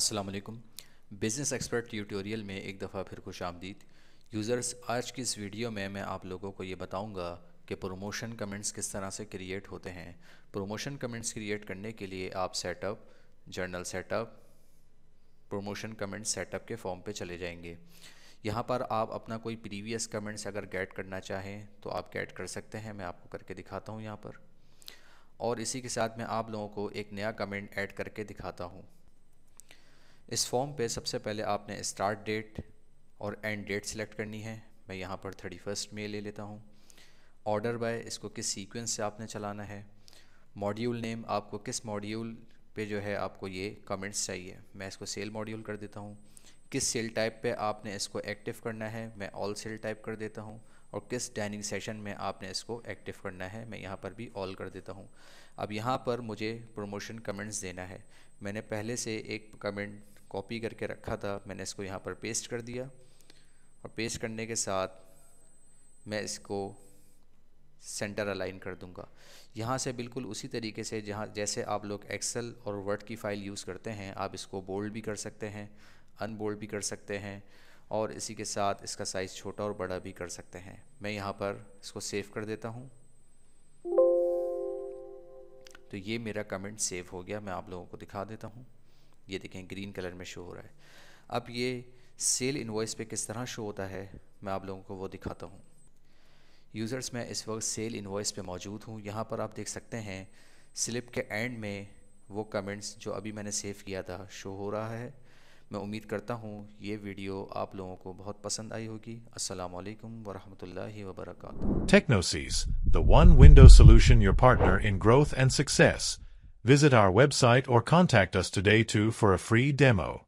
Aslam business expert tutorial में एक दफ़ा फिर खुश आमदीद यूज़र्स आज की इस वीडियो में मैं आप लोगों को ये बताऊंगा कि प्रोमोशन कमेंट्स किस तरह से क्रिएट होते हैं प्रोमोशन कमेंट्स क्रिएट करने के लिए आप setup general setup promotion comments setup के फॉर्म पे चले जाएंगे यहाँ पर आप अपना कोई प्रीवियस कमेंट्स अगर गेट करना चाहें तो आप गेट कर सकते हैं मैं आपको करके दिखाता हूँ यहाँ पर और इसी के साथ मैं आप लोगों को एक नया कमेंट ऐड करके दिखाता हूँ इस फॉर्म पे सबसे पहले आपने स्टार्ट डेट और एंड डेट सेलेक्ट करनी है मैं यहाँ पर थर्टी फर्स्ट मे ले लेता हूँ ऑर्डर बाय इसको किस सीक्वेंस से आपने चलाना है मॉड्यूल नेम आपको किस मॉड्यूल पे जो है आपको ये कमेंट्स चाहिए मैं इसको सेल मॉड्यूल कर देता हूँ किस सेल टाइप पे आपने इसको एक्टिव करना है मैं ऑल सेल टाइप कर देता हूँ और किस डाइनिंग सेशन में आपने इसको एक्टिव करना है मैं यहाँ पर भी ऑल कर देता हूँ अब यहाँ पर मुझे प्रमोशन कमेंट्स देना है मैंने पहले से एक कमेंट कॉपी करके रखा था मैंने इसको यहाँ पर पेस्ट कर दिया और पेस्ट करने के साथ मैं इसको सेंटर अलाइन कर दूंगा यहाँ से बिल्कुल उसी तरीके से जहाँ जैसे आप लोग एक्सेल और वर्ड की फ़ाइल यूज़ करते हैं आप इसको बोल्ड भी कर सकते हैं अनबोल्ड भी कर सकते हैं और इसी के साथ इसका साइज़ छोटा और बड़ा भी कर सकते हैं मैं यहाँ पर इसको सेव कर देता हूँ तो ये मेरा कमेंट सेव हो गया मैं आप लोगों को दिखा देता हूँ ये देखें ग्रीन कलर में शो हो रहा है अब ये सेल इन्वॉइस पे किस तरह शो होता है मैं आप लोगों को वो दिखाता हूँ यूज़र्स मैं इस वक्त सेल इन्वॉइस पे मौजूद हूँ यहाँ पर आप देख सकते हैं स्लिप के एंड में वो कमेंट्स जो अभी मैंने सेव किया था शो हो रहा है मैं उम्मीद करता हूँ ये वीडियो आप लोगों को बहुत पसंद आई होगी अस्सलाम वालेकुम वरहमतुल्लाहि व बरकातुहू Technosys the one window solution your partner in growth and success Visit our website or contact us today too for a free demo.